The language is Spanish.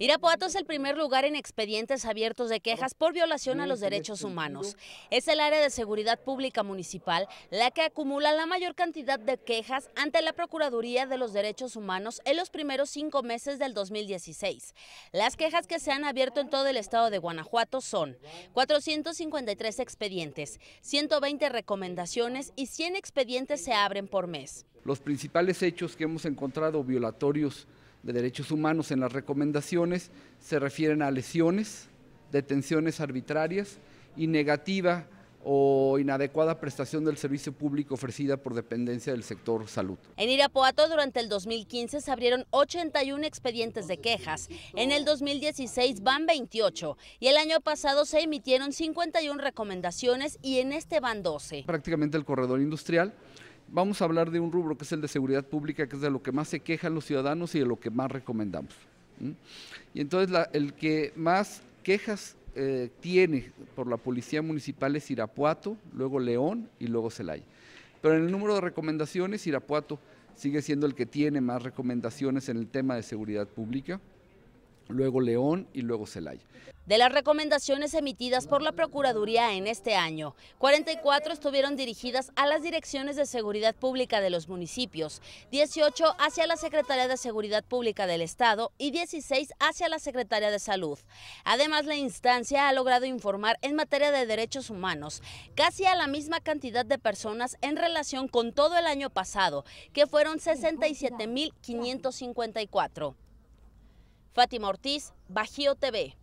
Irapuato es el primer lugar en expedientes abiertos de quejas por violación a los derechos humanos. Es el área de seguridad pública municipal la que acumula la mayor cantidad de quejas ante la Procuraduría de los Derechos Humanos en los primeros cinco meses del 2016. Las quejas que se han abierto en todo el estado de Guanajuato son 453 expedientes, 120 recomendaciones y 100 expedientes se abren por mes. Los principales hechos que hemos encontrado violatorios de Derechos Humanos en las recomendaciones se refieren a lesiones, detenciones arbitrarias y negativa o inadecuada prestación del servicio público ofrecida por dependencia del sector salud. En Irapuato durante el 2015 se abrieron 81 expedientes de quejas, en el 2016 van 28 y el año pasado se emitieron 51 recomendaciones y en este van 12. Prácticamente el corredor industrial vamos a hablar de un rubro que es el de seguridad pública, que es de lo que más se quejan los ciudadanos y de lo que más recomendamos. Y entonces el que más quejas eh, tiene por la policía municipal es Irapuato, luego León y luego Celaya. Pero en el número de recomendaciones, Irapuato sigue siendo el que tiene más recomendaciones en el tema de seguridad pública luego León y luego Celaya. De las recomendaciones emitidas por la Procuraduría en este año, 44 estuvieron dirigidas a las direcciones de seguridad pública de los municipios, 18 hacia la Secretaría de Seguridad Pública del Estado y 16 hacia la Secretaría de Salud. Además, la instancia ha logrado informar en materia de derechos humanos casi a la misma cantidad de personas en relación con todo el año pasado, que fueron 67.554. Fátima Ortiz, Bajío TV.